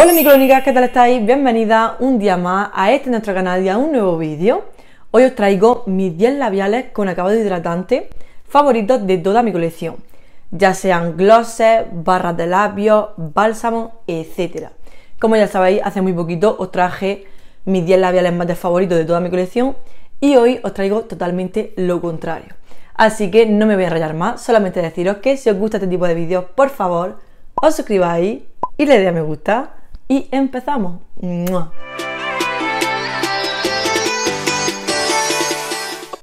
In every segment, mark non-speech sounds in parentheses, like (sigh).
Hola mi ¿qué tal estáis? Bienvenida un día más a este nuestro canal y a un nuevo vídeo. Hoy os traigo mis 10 labiales con acabado hidratante favoritos de toda mi colección, ya sean glosses, barras de labios, bálsamo, etc. Como ya sabéis, hace muy poquito os traje mis 10 labiales más de favoritos de toda mi colección y hoy os traigo totalmente lo contrario. Así que no me voy a rayar más, solamente deciros que si os gusta este tipo de vídeos, por favor, os suscribáis y le dé a me gusta y empezamos.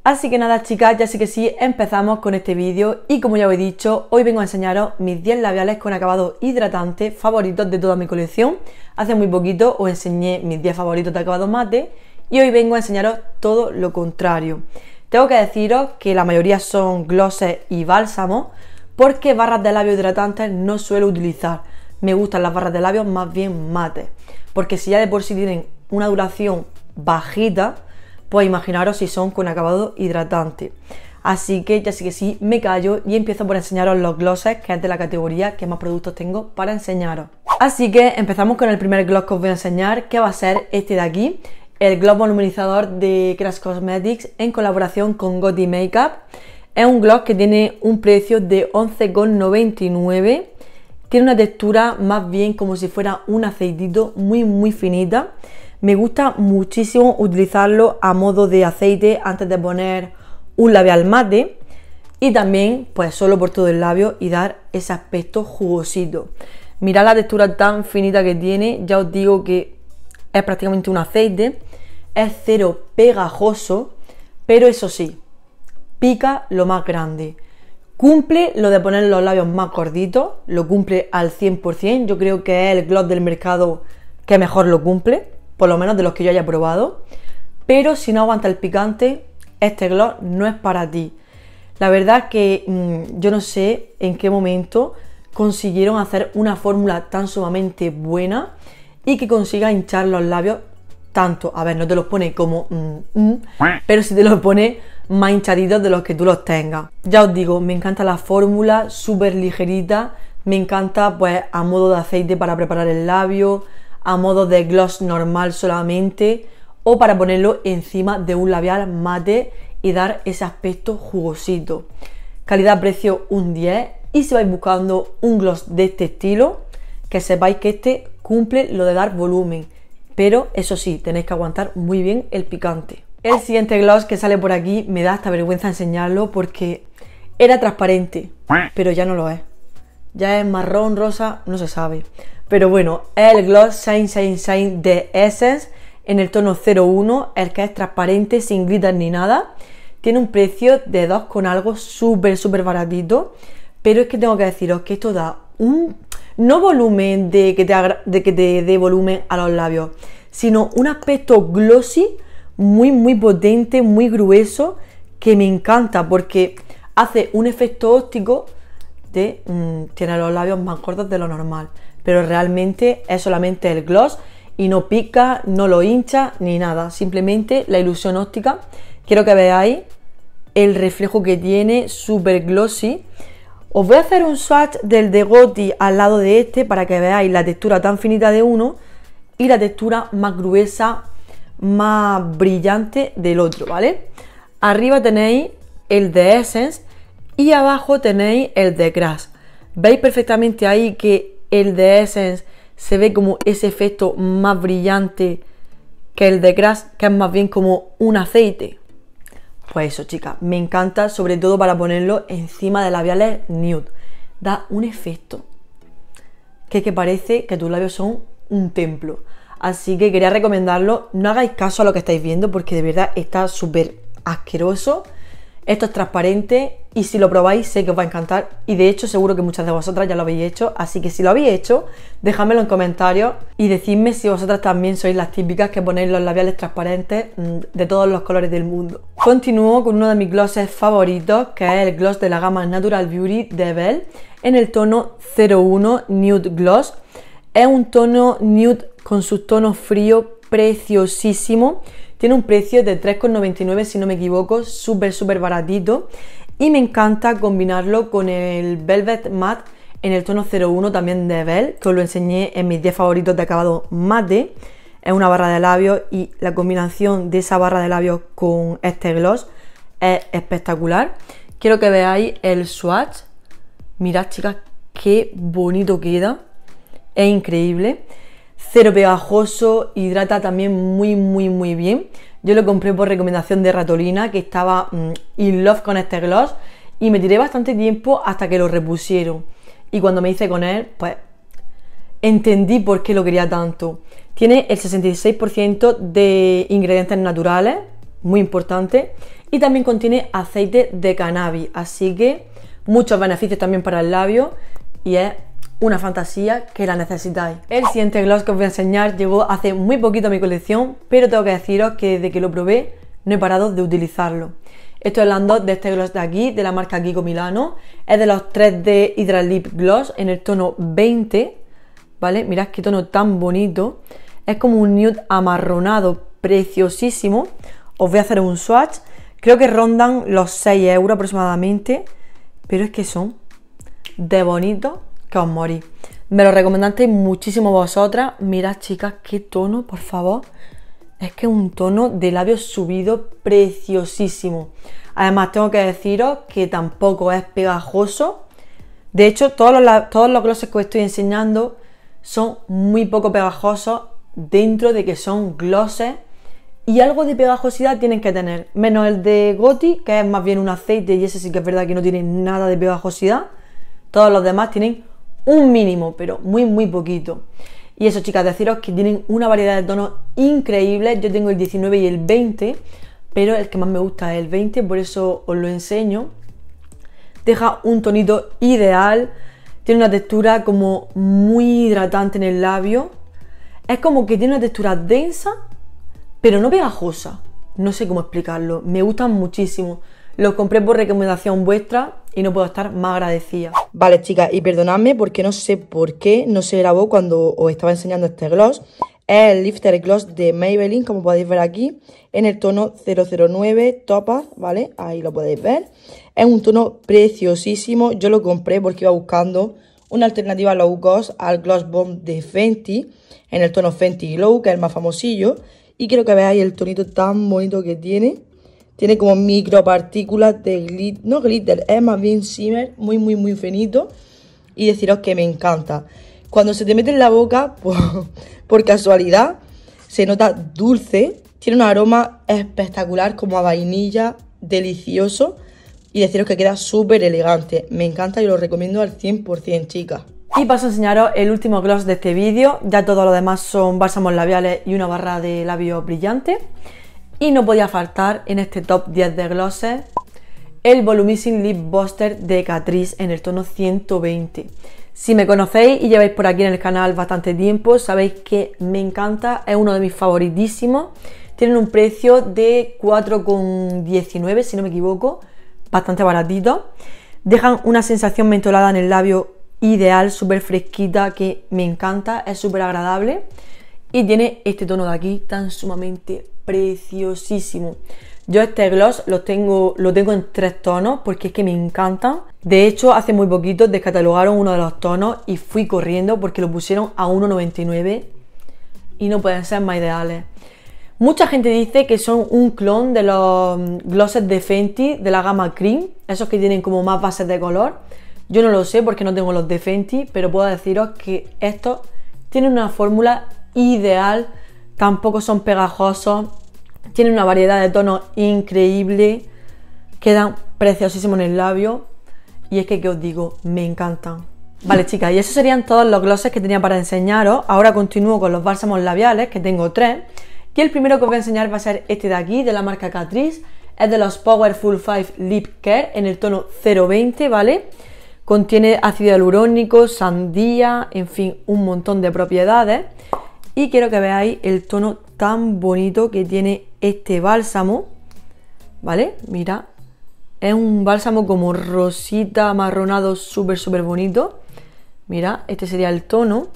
Así que nada chicas, ya sí que sí, empezamos con este vídeo y como ya os he dicho, hoy vengo a enseñaros mis 10 labiales con acabado hidratante favoritos de toda mi colección. Hace muy poquito os enseñé mis 10 favoritos de acabado mate y hoy vengo a enseñaros todo lo contrario. Tengo que deciros que la mayoría son glosses y bálsamos porque barras de labio hidratantes no suelo utilizar me gustan las barras de labios más bien mate. Porque si ya de por sí tienen una duración bajita, pues imaginaros si son con acabado hidratante. Así que ya sí que sí, me callo y empiezo por enseñaros los glosses, que es de la categoría que más productos tengo para enseñaros. Así que empezamos con el primer gloss que os voy a enseñar, que va a ser este de aquí, el gloss voluminizador de Crash Cosmetics en colaboración con Gotti Makeup. Es un gloss que tiene un precio de 11,99 tiene una textura más bien como si fuera un aceitito muy muy finita. Me gusta muchísimo utilizarlo a modo de aceite antes de poner un labial mate y también pues solo por todo el labio y dar ese aspecto jugosito. Mirad la textura tan finita que tiene, ya os digo que es prácticamente un aceite, es cero pegajoso, pero eso sí, pica lo más grande. Cumple lo de poner los labios más gorditos, lo cumple al 100%, yo creo que es el gloss del mercado que mejor lo cumple, por lo menos de los que yo haya probado, pero si no aguanta el picante, este gloss no es para ti. La verdad que mm, yo no sé en qué momento consiguieron hacer una fórmula tan sumamente buena y que consiga hinchar los labios tanto. A ver, no te los pone como mm, mm, pero si te los pone más hinchaditos de los que tú los tengas. Ya os digo, me encanta la fórmula, súper ligerita. Me encanta, pues, a modo de aceite para preparar el labio, a modo de gloss normal solamente, o para ponerlo encima de un labial mate y dar ese aspecto jugosito. Calidad-precio un 10. Y si vais buscando un gloss de este estilo, que sepáis que este cumple lo de dar volumen pero eso sí, tenéis que aguantar muy bien el picante. El siguiente gloss que sale por aquí me da hasta vergüenza enseñarlo porque era transparente, pero ya no lo es. Ya es marrón, rosa, no se sabe. Pero bueno, es el gloss Shine Shine Shine de Essence en el tono 01, el que es transparente, sin gritas ni nada. Tiene un precio de 2 con algo súper, súper baratito. Pero es que tengo que deciros que esto da un, no volumen de que te, de que te dé volumen a los labios, sino un aspecto glossy muy, muy potente, muy grueso, que me encanta porque hace un efecto óptico de tener mm, tiene los labios más cortos de lo normal, pero realmente es solamente el gloss y no pica, no lo hincha ni nada, simplemente la ilusión óptica. Quiero que veáis el reflejo que tiene, super glossy os voy a hacer un swatch del de Gotti al lado de este para que veáis la textura tan finita de uno y la textura más gruesa, más brillante del otro, ¿vale? Arriba tenéis el de Essence y abajo tenéis el de Crash. Veis perfectamente ahí que el de Essence se ve como ese efecto más brillante que el de Crash, que es más bien como un aceite, pues eso, chicas, me encanta, sobre todo para ponerlo encima de labiales nude. Da un efecto que, que parece que tus labios son un templo. Así que quería recomendarlo. No hagáis caso a lo que estáis viendo porque de verdad está súper asqueroso. Esto es transparente y si lo probáis sé que os va a encantar y de hecho seguro que muchas de vosotras ya lo habéis hecho, así que si lo habéis hecho, dejadmelo en comentarios y decidme si vosotras también sois las típicas que ponéis los labiales transparentes mm, de todos los colores del mundo. Continúo con uno de mis glosses favoritos, que es el gloss de la gama Natural Beauty de Belle en el tono 01 Nude Gloss. Es un tono nude con sus tono frío... preciosísimo. Tiene un precio de 3,99 si no me equivoco, súper súper baratito y me encanta combinarlo con el Velvet Matte en el tono 01 también de Bell, que os lo enseñé en mis 10 favoritos de acabado mate. Es una barra de labios y la combinación de esa barra de labios con este gloss es espectacular. Quiero que veáis el swatch. Mirad, chicas, qué bonito queda. Es increíble. Cero pegajoso, hidrata también muy, muy, muy bien. Yo lo compré por recomendación de Ratolina, que estaba mm, in love con este gloss, y me tiré bastante tiempo hasta que lo repusieron. Y cuando me hice con él, pues entendí por qué lo quería tanto. Tiene el 66% de ingredientes naturales, muy importante, y también contiene aceite de cannabis, así que muchos beneficios también para el labio y es una fantasía que la necesitáis. El siguiente gloss que os voy a enseñar llegó hace muy poquito a mi colección, pero tengo que deciros que desde que lo probé no he parado de utilizarlo. Estoy hablando de este gloss de aquí, de la marca Kiko Milano. Es de los 3D Hydra Lip Gloss en el tono 20, ¿vale? Mirad qué tono tan bonito. Es como un nude amarronado, preciosísimo. Os voy a hacer un swatch. Creo que rondan los 6 euros aproximadamente, pero es que son de bonito que os morís. Me lo recomendasteis muchísimo vosotras. Mirad, chicas, qué tono, por favor. Es que es un tono de labios subido preciosísimo. Además, tengo que deciros que tampoco es pegajoso. De hecho, todos los, todos los glosses que os estoy enseñando son muy poco pegajosos dentro de que son glosses y algo de pegajosidad tienen que tener, menos el de Goti, que es más bien un aceite y ese sí que es verdad que no tiene nada de pegajosidad. Todos los demás tienen un mínimo, pero muy, muy poquito. Y eso, chicas, deciros que tienen una variedad de tonos increíbles. Yo tengo el 19 y el 20, pero el que más me gusta es el 20, por eso os lo enseño. Deja un tonito ideal, tiene una textura como muy hidratante en el labio. Es como que tiene una textura densa, pero no pegajosa. No sé cómo explicarlo, me gustan muchísimo. Los compré por recomendación vuestra y no puedo estar más agradecida. Vale, chicas, y perdonadme porque no sé por qué no se grabó cuando os estaba enseñando este gloss. Es el Lifter Gloss de Maybelline, como podéis ver aquí, en el tono 009 Topaz, ¿vale? Ahí lo podéis ver. Es un tono preciosísimo, yo lo compré porque iba buscando una alternativa low cost al Gloss Bomb de Fenty, en el tono Fenty Glow, que es el más famosillo. Y quiero que veáis el tonito tan bonito que tiene. Tiene como micropartículas de glitter, no glitter, es más bien shimmer, muy, muy, muy finito. Y deciros que me encanta. Cuando se te mete en la boca, (laughs) por, casualidad, se nota dulce. Tiene un aroma espectacular, como a vainilla, delicioso. Y deciros que queda súper elegante. Me encanta y lo recomiendo al 100%, chicas. Y paso a enseñaros el último gloss de este vídeo, ya todo lo demás son bálsamos labiales y una barra de labio brillante. Y no podía faltar en este top 10 de glosses el Volumizing Lip Buster de Catrice en el tono 120. Si me conocéis y lleváis por aquí en el canal bastante tiempo, sabéis que me encanta, es uno de mis favoritísimos. Tienen un precio de 4,19 si no me equivoco, bastante baratito. Dejan una sensación mentolada en el labio ideal, súper fresquita, que me encanta, es súper agradable. Y tiene este tono de aquí tan sumamente preciosísimo. Yo este gloss lo tengo, lo tengo en tres tonos porque es que me encantan. De hecho, hace muy poquito descatalogaron uno de los tonos y fui corriendo porque lo pusieron a 1,99 y no pueden ser más ideales. Mucha gente dice que son un clon de los mm, glosses de Fenty de la gama Cream, esos que tienen como más bases de color. Yo no lo sé porque no tengo los de Fenty, pero puedo deciros que estos tienen una fórmula ideal, tampoco son pegajosos, tienen una variedad de tonos increíble, quedan preciosísimos en el labio y es que, ¿qué os digo? Me encantan. Vale, (laughs) chicas, y esos serían todos los glosses que tenía para enseñaros. Ahora continúo con los bálsamos labiales, que tengo tres. Y el primero que os voy a enseñar va a ser este de aquí, de la marca Catrice. Es de los Powerful 5 Lip Care en el tono 020, ¿vale? Contiene ácido hialurónico, sandía, en fin, un montón de propiedades. Y quiero que veáis el tono tan bonito que tiene este bálsamo, ¿vale? Mira, es un bálsamo como rosita, amarronado, súper, súper bonito. Mira, este sería el tono.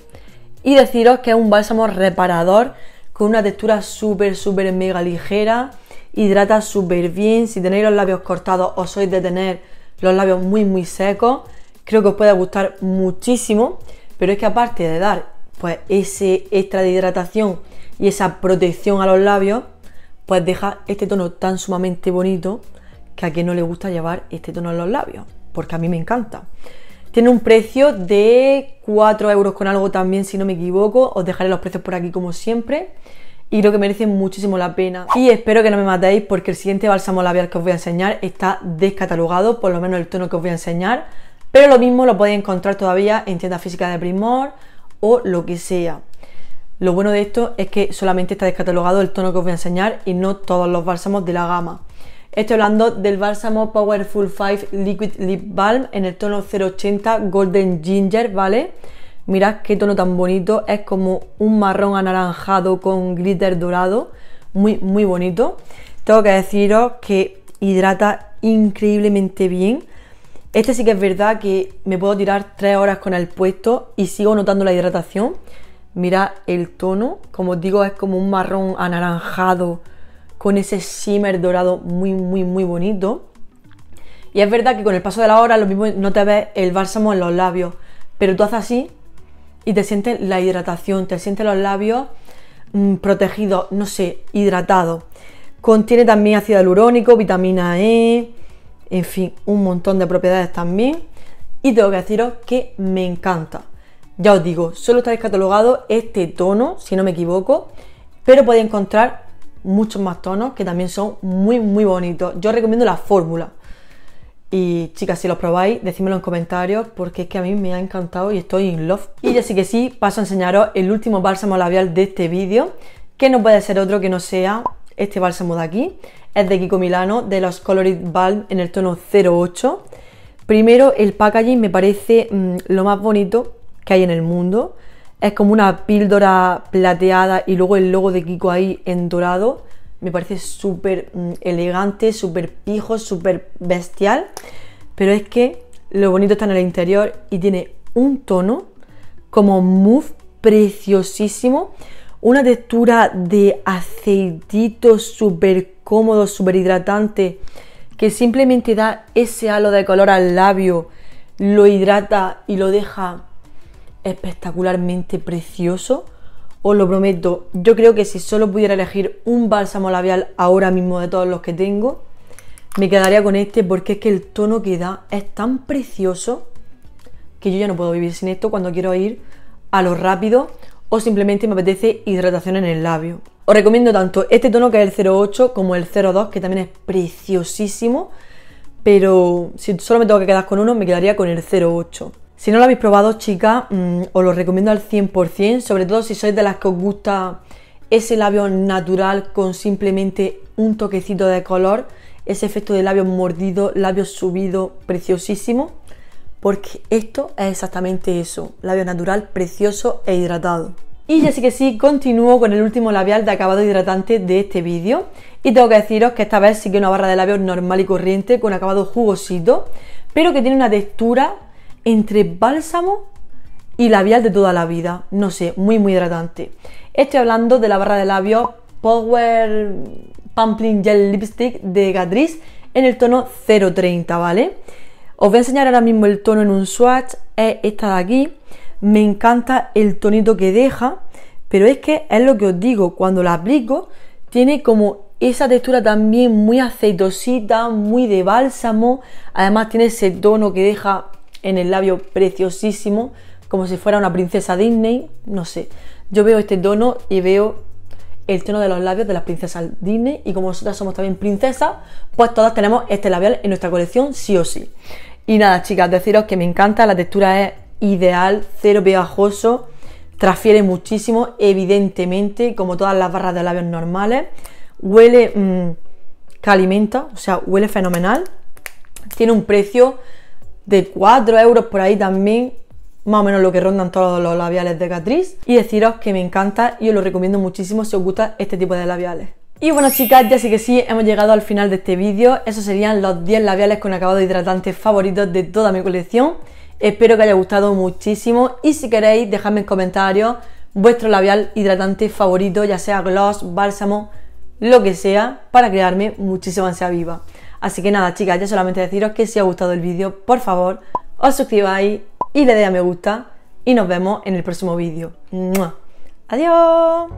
Y deciros que es un bálsamo reparador con una textura súper, súper mega ligera. Hidrata súper bien. Si tenéis los labios cortados o sois de tener los labios muy, muy secos, creo que os puede gustar muchísimo. Pero es que aparte de dar pues ese extra de hidratación y esa protección a los labios, pues deja este tono tan sumamente bonito que a quien no le gusta llevar este tono en los labios, porque a mí me encanta. Tiene un precio de 4 euros con algo también, si no me equivoco. Os dejaré los precios por aquí como siempre. Y creo que merece muchísimo la pena. Y espero que no me matéis porque el siguiente bálsamo labial que os voy a enseñar está descatalogado, por lo menos el tono que os voy a enseñar. Pero lo mismo lo podéis encontrar todavía en tiendas físicas de Primor o lo que sea. Lo bueno de esto es que solamente está descatalogado el tono que os voy a enseñar y no todos los bálsamos de la gama. Estoy hablando del bálsamo Powerful 5 Liquid Lip Balm en el tono 080 Golden Ginger, ¿vale? Mirad qué tono tan bonito, es como un marrón anaranjado con glitter dorado, muy muy bonito. Tengo que deciros que hidrata increíblemente bien, este sí que es verdad que me puedo tirar tres horas con el puesto y sigo notando la hidratación. Mira el tono, como os digo, es como un marrón anaranjado con ese shimmer dorado muy, muy, muy bonito. Y es verdad que con el paso de la hora lo mismo no te ves el bálsamo en los labios, pero tú haces así y te sientes la hidratación, te sientes los labios mm, protegidos, no sé, hidratados. Contiene también ácido hialurónico, vitamina E, en fin, un montón de propiedades también. Y tengo que deciros que me encanta. Ya os digo, solo está descatalogado este tono, si no me equivoco, pero podéis encontrar muchos más tonos que también son muy, muy bonitos. Yo recomiendo la fórmula. Y chicas, si los probáis, decídmelo en comentarios porque es que a mí me ha encantado y estoy in love. Y ya sí que sí, paso a enseñaros el último bálsamo labial de este vídeo, que no puede ser otro que no sea este bálsamo de aquí. Es de Kiko Milano, de los Colored Balm en el tono 08. Primero, el packaging me parece mm, lo más bonito que hay en el mundo. Es como una píldora plateada y luego el logo de Kiko ahí en dorado. Me parece súper mm, elegante, súper pijo, súper bestial. Pero es que lo bonito está en el interior y tiene un tono como muy preciosísimo una textura de aceitito súper cómodo, súper hidratante, que simplemente da ese halo de color al labio, lo hidrata y lo deja espectacularmente precioso. Os lo prometo, yo creo que si solo pudiera elegir un bálsamo labial ahora mismo de todos los que tengo, me quedaría con este porque es que el tono que da es tan precioso que yo ya no puedo vivir sin esto cuando quiero ir a lo rápido o simplemente me apetece hidratación en el labio. Os recomiendo tanto este tono que es el 08 como el 02 que también es preciosísimo, pero si solo me tengo que quedar con uno me quedaría con el 08. Si no lo habéis probado, chicas, mm, os lo recomiendo al 100%, sobre todo si sois de las que os gusta ese labio natural con simplemente un toquecito de color, ese efecto de labio mordido, labio subido, preciosísimo porque esto es exactamente eso, labio natural, precioso e hidratado. Y ya sí que sí, continúo con el último labial de acabado hidratante de este vídeo. Y tengo que deciros que esta vez sí que una barra de labios normal y corriente con acabado jugosito, pero que tiene una textura entre bálsamo y labial de toda la vida. No sé, muy muy hidratante. Estoy hablando de la barra de labios Power Pumpling Gel Lipstick de Catrice en el tono 030, ¿vale? Os voy a enseñar ahora mismo el tono en un swatch, es esta de aquí. Me encanta el tonito que deja, pero es que es lo que os digo, cuando la aplico tiene como esa textura también muy aceitosita, muy de bálsamo. Además tiene ese tono que deja en el labio preciosísimo, como si fuera una princesa Disney, no sé. Yo veo este tono y veo el tono de los labios de las princesas Disney y como nosotras somos también princesas, pues todas tenemos este labial en nuestra colección sí o sí. Y nada, chicas, deciros que me encanta, la textura es ideal, cero pegajoso, transfiere muchísimo, evidentemente, como todas las barras de labios normales. Huele calimento, mm, o sea, huele fenomenal. Tiene un precio de 4 euros por ahí también, más o menos lo que rondan todos los labiales de Catrice. Y deciros que me encanta y os lo recomiendo muchísimo si os gusta este tipo de labiales. Y bueno chicas, ya sí que sí, hemos llegado al final de este vídeo. Esos serían los 10 labiales con acabado hidratante favoritos de toda mi colección. Espero que haya gustado muchísimo y si queréis dejadme en comentarios vuestro labial hidratante favorito, ya sea gloss, bálsamo, lo que sea, para crearme muchísima ansia viva. Así que nada chicas, ya solamente deciros que si os ha gustado el vídeo, por favor, os suscribáis y le deis a me gusta y nos vemos en el próximo vídeo. ¡Adiós!